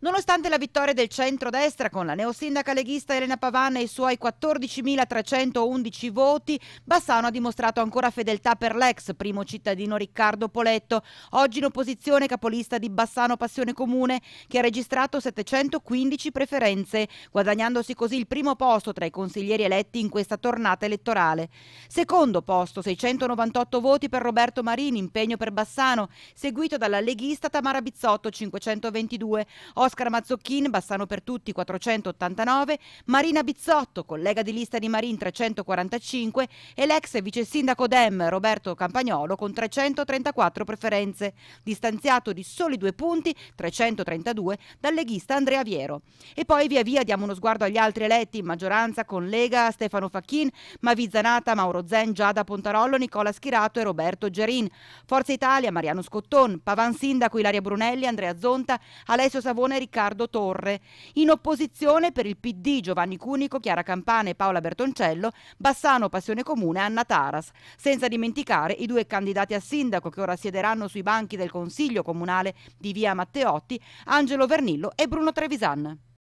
Nonostante la vittoria del centro-destra con la neosindaca leghista Elena Pavana e i suoi 14.311 voti, Bassano ha dimostrato ancora fedeltà per l'ex primo cittadino Riccardo Poletto, oggi in opposizione capolista di Bassano Passione Comune, che ha registrato 715 preferenze, guadagnandosi così il primo posto tra i consiglieri eletti in questa tornata elettorale. Secondo posto, 698 voti per Roberto Marini, impegno per Bassano, seguito dalla leghista Tamara Bizzotto, 522. Oscar Mazzocchin, Bassano per tutti 489, Marina Bizzotto, collega di lista di Marin 345 e l'ex vice sindaco Dem Roberto Campagnolo con 334 preferenze, distanziato di soli due punti, 332, dal leghista Andrea Viero. E poi via via diamo uno sguardo agli altri eletti in maggioranza con Lega, Stefano Facchin, Mavizzanata, Mauro Zen, Giada Pontarollo, Nicola Schirato e Roberto Gerin. Forza Italia, Mariano Scotton, Pavan Sindaco, Ilaria Brunelli, Andrea Zonta, Alessio Savone opposizione Riccardo Torre. In opposizione per il PD Giovanni Cunico, Chiara Campana e Paola Bertoncello, Bassano Passione Comune Anna Taras. Senza dimenticare i due candidati a sindaco che ora siederanno sui banchi del Consiglio Comunale di Via Matteotti, Angelo Vernillo e Bruno Trevisan.